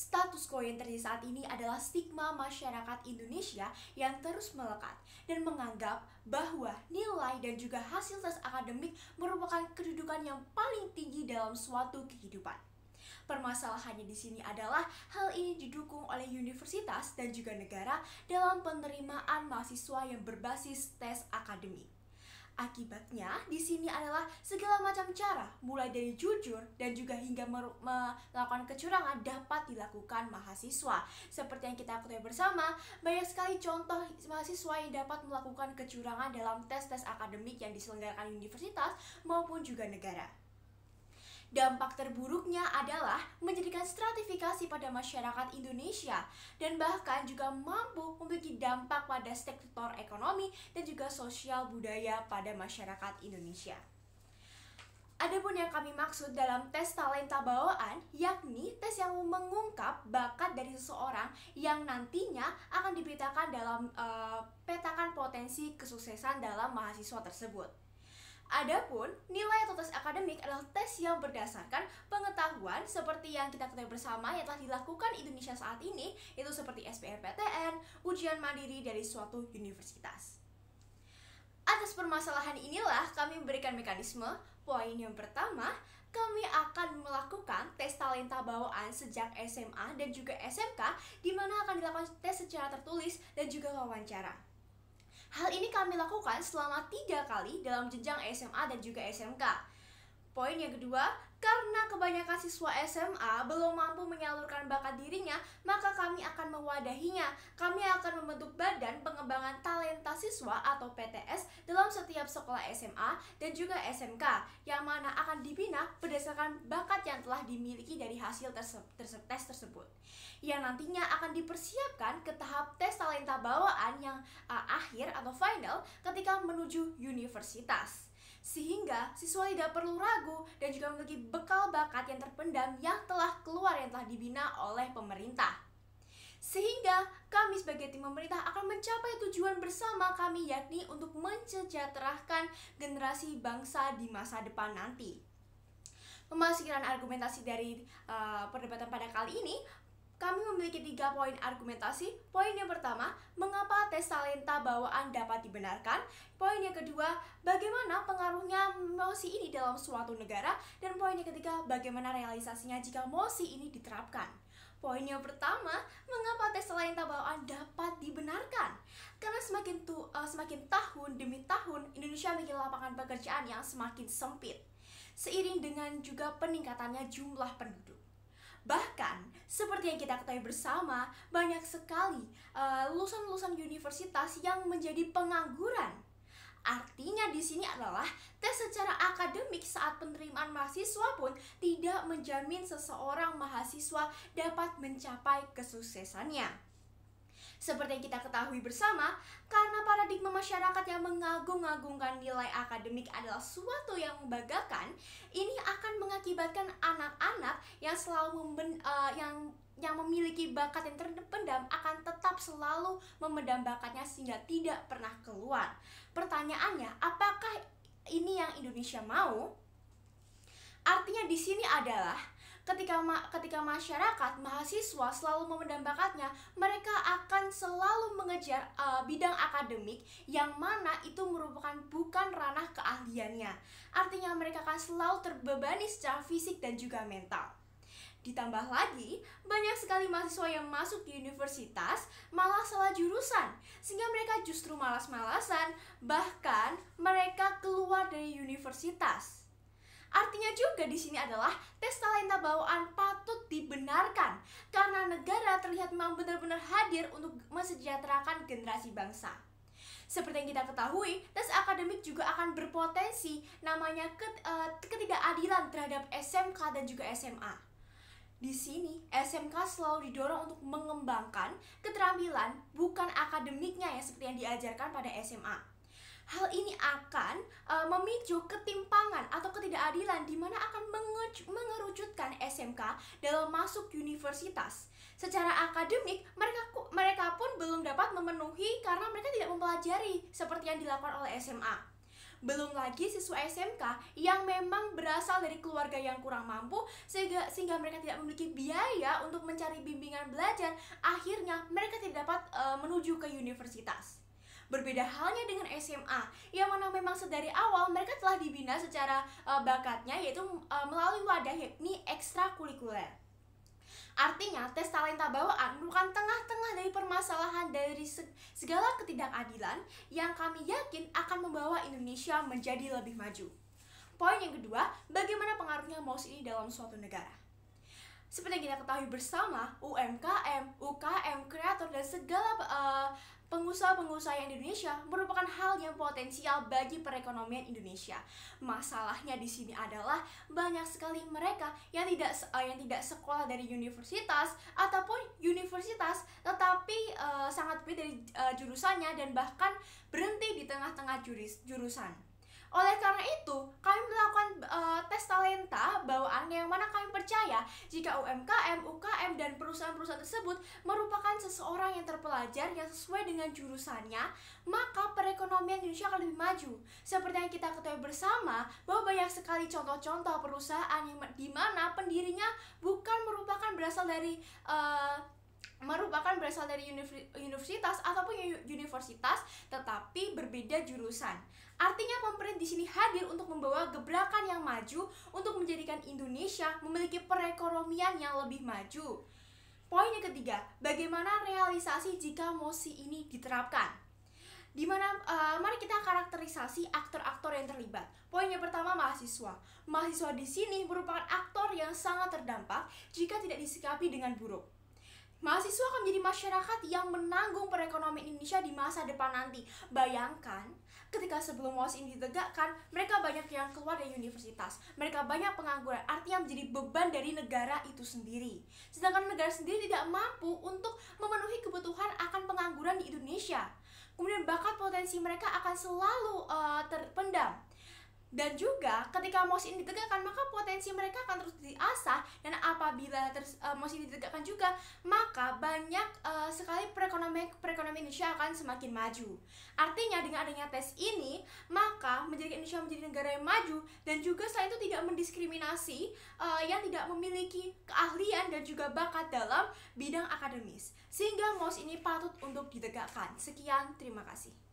Status quo yang terjadi saat ini adalah stigma masyarakat Indonesia yang terus melekat dan menganggap bahwa nilai dan juga hasil tes akademik merupakan kedudukan yang paling tinggi dalam suatu kehidupan. Permasalahannya di sini adalah hal ini didukung oleh universitas dan juga negara dalam penerimaan mahasiswa yang berbasis tes akademik. Akibatnya, di sini adalah segala macam cara, mulai dari jujur dan juga hingga melakukan kecurangan dapat dilakukan mahasiswa. Seperti yang kita ketahui bersama, banyak sekali contoh mahasiswa yang dapat melakukan kecurangan dalam tes-tes akademik yang diselenggarakan universitas maupun juga negara. Dampak terburuknya adalah menjadikan stratifikasi pada masyarakat Indonesia dan bahkan juga mampu memiliki dampak pada sektor ekonomi dan juga sosial budaya pada masyarakat Indonesia. Adapun yang kami maksud dalam tes talenta bawaan, yakni tes yang mengungkap bakat dari seseorang yang nantinya akan diberitakan dalam uh, petakan potensi kesuksesan dalam mahasiswa tersebut. Adapun, nilai atau tes akademik adalah tes yang berdasarkan pengetahuan seperti yang kita ketahui bersama yang telah dilakukan Indonesia saat ini, itu seperti SBMPTN, ujian mandiri dari suatu universitas. Atas permasalahan inilah kami memberikan mekanisme poin yang pertama, kami akan melakukan tes talenta bawaan sejak SMA dan juga SMK di mana akan dilakukan tes secara tertulis dan juga wawancara. Hal ini kami lakukan selama tiga kali dalam jenjang SMA dan juga SMK Poin yang kedua, karena kebanyakan siswa SMA belum mampu menyalurkan bakat dirinya, maka kami akan mewadahinya. Kami akan membentuk Badan Pengembangan Talenta Siswa atau PTS dalam setiap sekolah SMA dan juga SMK, yang mana akan dibina berdasarkan bakat yang telah dimiliki dari hasil terse terse tes tersebut. Yang nantinya akan dipersiapkan ke tahap tes talenta bawaan yang uh, akhir atau final ketika menuju universitas. Sehingga siswa tidak perlu ragu dan juga memiliki bekal bakat yang terpendam yang telah keluar yang telah dibina oleh pemerintah. Sehingga kami sebagai tim pemerintah akan mencapai tujuan bersama kami yakni untuk mencejahterahkan generasi bangsa di masa depan nanti. Pemasikiran argumentasi dari uh, perdebatan pada kali ini, kami memiliki tiga poin argumentasi. Poin yang pertama, mengapa tes talenta bawaan dapat dibenarkan. Poin yang kedua, bagaimana pengaruhnya mosi ini dalam suatu negara. Dan poin yang ketiga, bagaimana realisasinya jika mosi ini diterapkan. Poin yang pertama, mengapa tes talenta bawaan dapat dibenarkan? Karena semakin tu, uh, semakin tahun demi tahun Indonesia memiliki lapangan pekerjaan yang semakin sempit. Seiring dengan juga peningkatannya jumlah penduduk. Bahkan, seperti yang kita ketahui bersama, banyak sekali eh, lulusan-lulusan uh, universitas yang menjadi pengangguran. Artinya di sini adalah tes secara akademik saat penerimaan mahasiswa pun tidak menjamin seseorang mahasiswa dapat mencapai kesuksesannya. Seperti yang kita ketahui bersama, paradigma masyarakat yang mengagung-agungkan nilai akademik adalah suatu yang membanggakan, ini akan mengakibatkan anak-anak yang selalu uh, yang yang memiliki bakat yang terpendam akan tetap selalu memendam bakatnya sehingga tidak pernah keluar. Pertanyaannya, apakah ini yang Indonesia mau? Artinya di sini adalah Ketika ma ketika masyarakat mahasiswa selalu memendambakannya, mereka akan selalu mengejar uh, bidang akademik yang mana itu merupakan bukan ranah keahliannya. Artinya mereka akan selalu terbebani secara fisik dan juga mental. Ditambah lagi, banyak sekali mahasiswa yang masuk di universitas malah salah jurusan, sehingga mereka justru malas-malasan, bahkan mereka keluar dari universitas. Artinya juga di sini adalah tes talenta bawaan patut dibenarkan karena negara terlihat memang benar-benar hadir untuk mesejahterakan generasi bangsa. Seperti yang kita ketahui, tes akademik juga akan berpotensi namanya eh, ketidakadilan terhadap SMK dan juga SMA. Di sini, SMK selalu didorong untuk mengembangkan keterampilan bukan akademiknya ya seperti yang diajarkan pada SMA hal ini akan uh, memicu ketimpangan atau ketidakadilan di mana akan mengerucutkan SMK dalam masuk universitas. Secara akademik, mereka mereka pun belum dapat memenuhi karena mereka tidak mempelajari seperti yang dilakukan oleh SMA. Belum lagi siswa SMK yang memang berasal dari keluarga yang kurang mampu sehingga, sehingga mereka tidak memiliki biaya untuk mencari bimbingan belajar, akhirnya mereka tidak dapat uh, menuju ke universitas. Berbeda halnya dengan SMA, yang mana memang sedari awal mereka telah dibina secara uh, bakatnya yaitu uh, melalui wadah yakni ekstrakurikuler. Artinya, tes talenta bawaan bukan tengah-tengah dari permasalahan dari segala ketidakadilan yang kami yakin akan membawa Indonesia menjadi lebih maju. Poin yang kedua, bagaimana pengaruhnya MOS ini dalam suatu negara? Seperti yang kita ketahui bersama, UMKM, UKM, kreator, dan segala eh, pengusaha-pengusaha yang di Indonesia merupakan hal yang potensial bagi perekonomian Indonesia. Masalahnya di sini adalah banyak sekali mereka yang tidak eh, yang tidak sekolah dari universitas ataupun universitas tetapi uh, sangat lebih dari uh, jurusannya dan bahkan berhenti di tengah-tengah jurusan. Oleh karena itu, kami melakukan uh, tes talenta bawaan yang mana kami percaya jika UMKM, UKM, dan perusahaan-perusahaan tersebut merupakan seseorang yang terpelajar yang sesuai dengan jurusannya, maka perekonomian Indonesia akan lebih maju. Seperti yang kita ketahui bersama, bahwa banyak sekali contoh-contoh perusahaan yang di mana pendirinya bukan merupakan berasal dari uh, merupakan berasal dari universitas ataupun universitas tetapi berbeda jurusan. Artinya pemerintah di sini hadir untuk membawa gebrakan yang maju untuk menjadikan Indonesia memiliki perekonomian yang lebih maju. Poin yang ketiga, bagaimana realisasi jika mosi ini diterapkan? di mana uh, mari kita karakterisasi aktor-aktor yang terlibat. Poin pertama mahasiswa. Mahasiswa di sini merupakan aktor yang sangat terdampak jika tidak disikapi dengan buruk mahasiswa akan menjadi masyarakat yang menanggung perekonomian Indonesia di masa depan nanti. Bayangkan, ketika sebelum WOS ini ditegakkan, mereka banyak yang keluar dari universitas. Mereka banyak pengangguran, artinya menjadi beban dari negara itu sendiri. Sedangkan negara sendiri tidak mampu untuk memenuhi kebutuhan akan pengangguran di Indonesia. Kemudian bakat potensi mereka akan selalu uh, terpendam dan juga ketika MOS ini ditegakkan maka potensi mereka akan terus diasah dan apabila terus uh, eh, MOS ini ditegakkan juga maka banyak uh, sekali perekonomian perekonomian Indonesia akan semakin maju. Artinya dengan adanya tes ini maka menjadikan Indonesia menjadi negara yang maju dan juga selain itu tidak mendiskriminasi uh, yang tidak memiliki keahlian dan juga bakat dalam bidang akademis. Sehingga MOS ini patut untuk ditegakkan. Sekian, terima kasih.